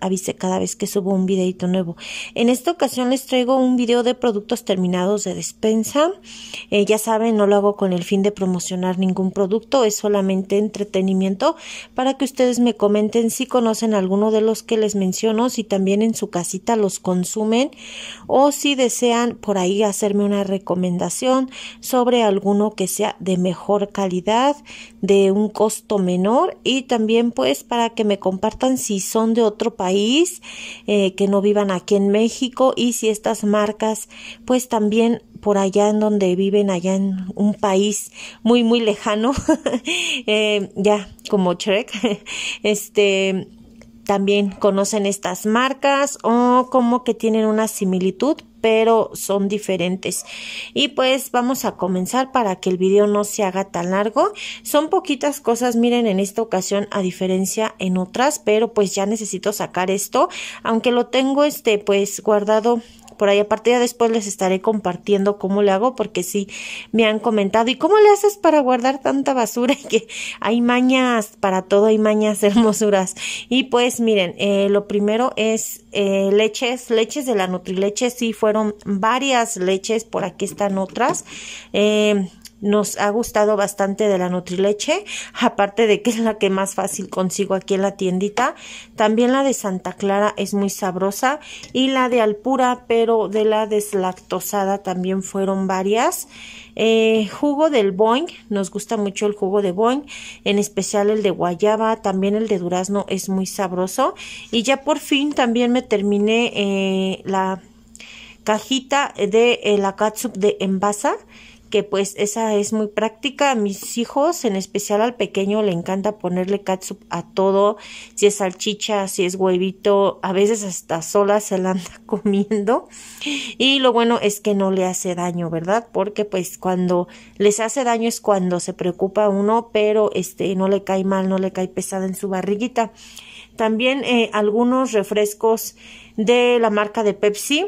avise cada vez que subo un videito nuevo. En esta ocasión les traigo un video de productos terminados de despensa. Eh, ya saben, no lo hago con el fin de promocionar ningún producto, es solamente entretenimiento para que ustedes me comenten si conocen alguno de los que les menciono, si también en su casita los consumen o si desean por ahí hacerme una recomendación sobre alguno que sea de mejor calidad, de un costo menor y también pues para que me compartan si son de otro país, eh, que no vivan aquí en México y si estas marcas pues también por allá en donde viven, allá en un país muy, muy lejano, eh, ya como Shrek, este, también conocen estas marcas o como que tienen una similitud pero son diferentes. Y pues vamos a comenzar para que el video no se haga tan largo. Son poquitas cosas, miren, en esta ocasión a diferencia en otras, pero pues ya necesito sacar esto, aunque lo tengo este pues guardado por ahí partir de después les estaré compartiendo cómo le hago porque sí me han comentado y cómo le haces para guardar tanta basura y que hay mañas para todo hay mañas hermosuras y pues miren eh, lo primero es eh, leches leches de la Nutrileche sí fueron varias leches por aquí están otras eh, nos ha gustado bastante de la Nutrileche, aparte de que es la que más fácil consigo aquí en la tiendita. También la de Santa Clara es muy sabrosa y la de Alpura, pero de la deslactosada también fueron varias. Eh, jugo del Boing, nos gusta mucho el jugo de Boing, en especial el de guayaba, también el de durazno es muy sabroso. Y ya por fin también me terminé eh, la cajita de la catsup de embasa que pues esa es muy práctica. A mis hijos, en especial al pequeño, le encanta ponerle catsup a todo, si es salchicha, si es huevito, a veces hasta sola se la anda comiendo. Y lo bueno es que no le hace daño, ¿verdad? Porque pues cuando les hace daño es cuando se preocupa uno, pero este no le cae mal, no le cae pesada en su barriguita. También eh, algunos refrescos de la marca de Pepsi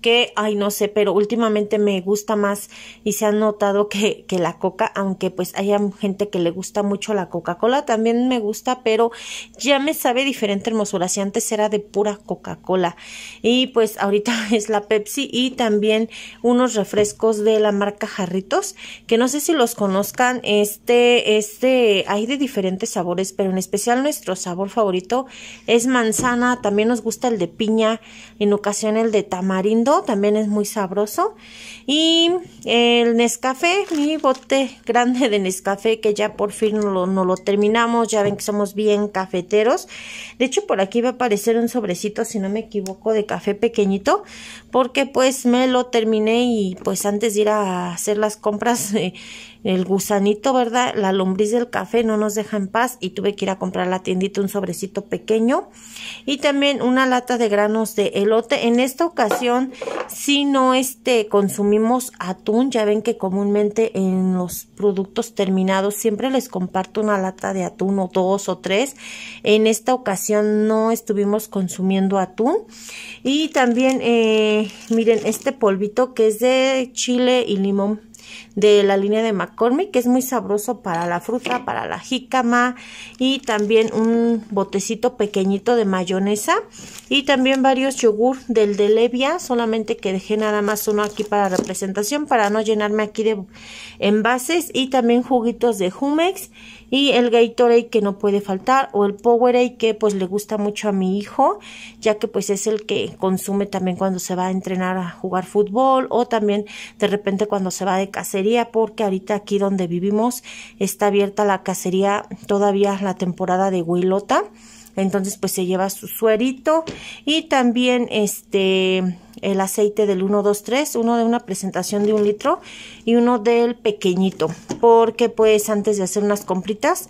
que, ay no sé, pero últimamente me gusta más y se ha notado que, que la coca, aunque pues haya gente que le gusta mucho la Coca-Cola, también me gusta, pero ya me sabe diferente hermosura, si antes era de pura Coca-Cola y pues ahorita es la Pepsi y también unos refrescos de la marca Jarritos, que no sé si los conozcan, este, este, hay de diferentes sabores, pero en especial nuestro sabor favorito es manzana, también nos gusta el de piña, en ocasión el de tamarindo, también es muy sabroso. Y el Nescafé, mi bote grande de Nescafé que ya por fin no lo, terminamos, ya ven que somos bien cafeteros. De hecho por aquí va a aparecer un sobrecito, si no me equivoco, de café pequeñito, porque pues me lo terminé y pues antes de ir a hacer las compras... Eh, el gusanito, ¿verdad? La lombriz del café no nos deja en paz y tuve que ir a comprar a la tiendita un sobrecito pequeño y también una lata de granos de elote. En esta ocasión si no este, consumimos atún, ya ven que comúnmente en los productos terminados siempre les comparto una lata de atún o dos o tres. En esta ocasión no estuvimos consumiendo atún y también eh, miren este polvito que es de chile y limón de la línea de McCormick, que es muy sabroso para la fruta, para la jícama y también un botecito pequeñito de mayonesa y también varios yogur del de Levia, solamente que dejé nada más uno aquí para representación para no llenarme aquí de envases y también juguitos de Jumex y el Gatorade que no puede faltar o el Powerade que pues le gusta mucho a mi hijo ya que pues es el que consume también cuando se va a entrenar a jugar fútbol o también de repente cuando se va de cacería porque ahorita aquí donde vivimos está abierta la cacería todavía la temporada de huilota entonces, pues se lleva su suerito y también este el aceite del 3, uno de una presentación de un litro y uno del pequeñito, porque pues antes de hacer unas compritas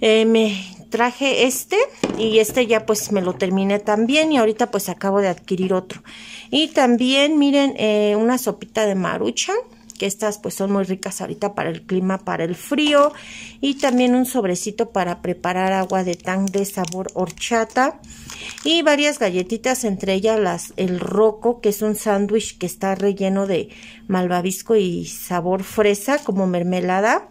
eh, me traje este y este ya pues me lo terminé también y ahorita pues acabo de adquirir otro. Y también miren eh, una sopita de marucha estas pues son muy ricas ahorita para el clima, para el frío. Y también un sobrecito para preparar agua de tan de sabor horchata. Y varias galletitas, entre ellas las, el roco, que es un sándwich que está relleno de malvavisco y sabor fresa, como mermelada.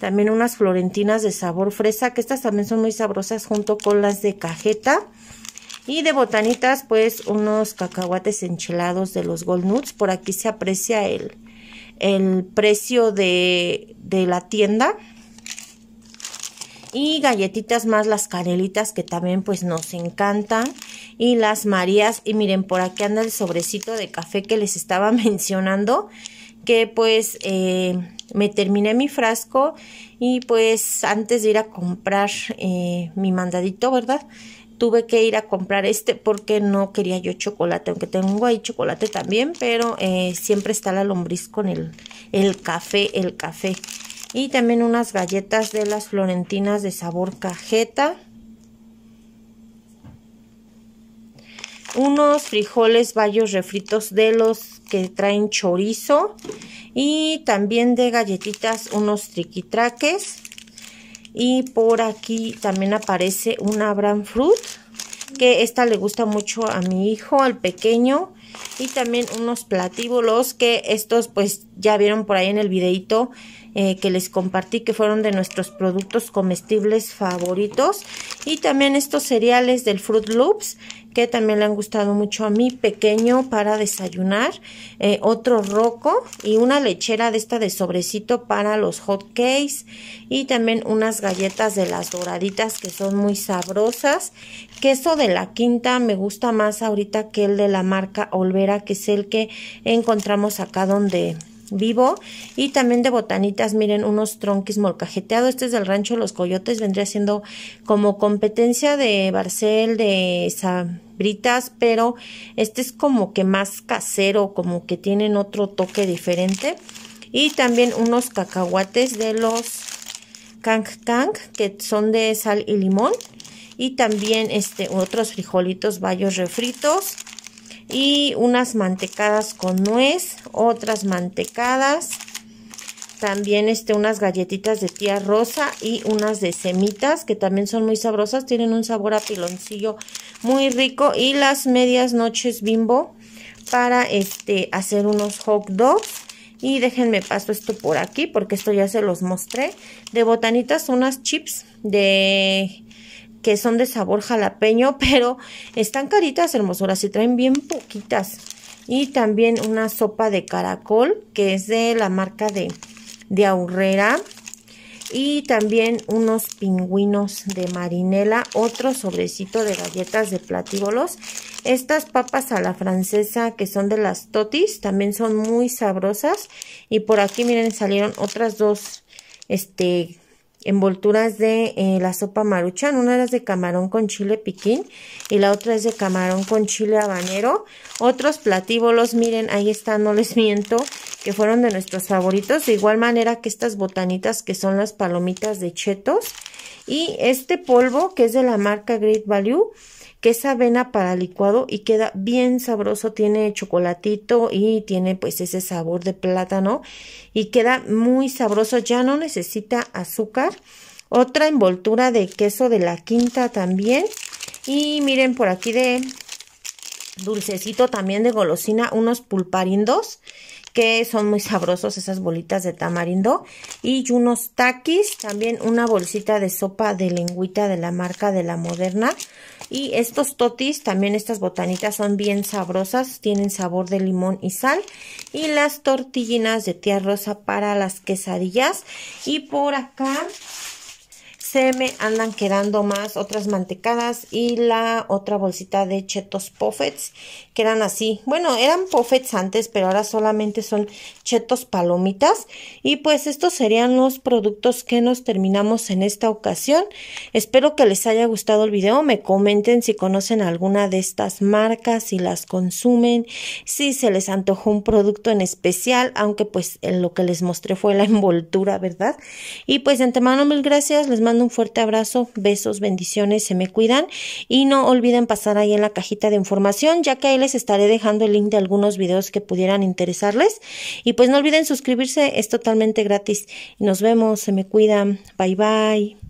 También unas florentinas de sabor fresa, que estas también son muy sabrosas junto con las de cajeta. Y de botanitas, pues unos cacahuates enchilados de los Gold Nuts. Por aquí se aprecia el, el precio de, de la tienda. Y galletitas más las canelitas que también pues nos encantan. Y las marías. Y miren, por aquí anda el sobrecito de café que les estaba mencionando. Que pues eh, me terminé mi frasco y pues antes de ir a comprar eh, mi mandadito, ¿verdad? tuve que ir a comprar este porque no quería yo chocolate, aunque tengo ahí chocolate también, pero eh, siempre está la lombriz con el, café, el café. Y también unas galletas de las florentinas de sabor cajeta. Unos frijoles bayos refritos de los que traen chorizo. Y también de galletitas unos triquitraques y por aquí también aparece una Bran Fruit, que esta le gusta mucho a mi hijo, al pequeño. Y también unos platíbolos. que estos pues ya vieron por ahí en el videito eh, que les compartí que fueron de nuestros productos comestibles favoritos y también estos cereales del Fruit Loops que también le han gustado mucho a mí, pequeño para desayunar, eh, otro roco y una lechera de esta de sobrecito para los hot cakes y también unas galletas de las doraditas que son muy sabrosas. Queso de la quinta me gusta más ahorita que el de la marca Olvera, que es el que encontramos acá donde vivo y también de botanitas, miren, unos tronquis molcajeteados, este es del rancho Los Coyotes, vendría siendo como competencia de Barcel, de Sabritas, pero este es como que más casero, como que tienen otro toque diferente y también unos cacahuates de los Kang Kang que son de sal y limón y también este otros frijolitos bayos refritos y unas mantecadas con nuez, otras mantecadas, también este, unas galletitas de tía rosa y unas de semitas que también son muy sabrosas, tienen un sabor a piloncillo muy rico y las medias noches bimbo para este, hacer unos hot dogs. Y déjenme paso esto por aquí porque esto ya se los mostré. De botanitas unas chips de que son de sabor jalapeño, pero están caritas hermosuras, se traen bien poquitas. Y también una sopa de caracol, que es de la marca de, de Aurrera. Y también unos pingüinos de marinela, otro sobrecito de galletas de platíbolos. Estas papas a la francesa que son de las totis, también son muy sabrosas. Y por aquí, miren, salieron otras dos este, envolturas de eh, la sopa maruchan. Una es de camarón con chile piquín y la otra es de camarón con chile habanero. Otros platíbolos, miren, ahí están, no les miento, que fueron de nuestros favoritos. De igual manera que estas botanitas que son las palomitas de chetos. Y este polvo que es de la marca Great Value que es avena para licuado y queda bien sabroso, tiene chocolatito y tiene pues ese sabor de plátano y queda muy sabroso, ya no necesita azúcar. Otra envoltura de queso de la quinta también y miren por aquí de dulcecito también de golosina, unos pulparindos que son muy sabrosos esas bolitas de tamarindo. Y unos taquis, también una bolsita de sopa de lengüita de la marca de la moderna. Y estos totis, también estas botanitas son bien sabrosas, tienen sabor de limón y sal. Y las tortillinas de tía rosa para las quesadillas. Y por acá se me andan quedando más otras mantecadas y la otra bolsita de chetos puffets que eran así bueno eran puffets antes pero ahora solamente son chetos palomitas y pues estos serían los productos que nos terminamos en esta ocasión espero que les haya gustado el video me comenten si conocen alguna de estas marcas si las consumen si se les antojó un producto en especial aunque pues lo que les mostré fue la envoltura verdad y pues de antemano mil gracias les mando un fuerte abrazo, besos, bendiciones, se me cuidan y no olviden pasar ahí en la cajita de información, ya que ahí les estaré dejando el link de algunos videos que pudieran interesarles. Y pues no olviden suscribirse, es totalmente gratis. nos vemos, se me cuidan, bye bye.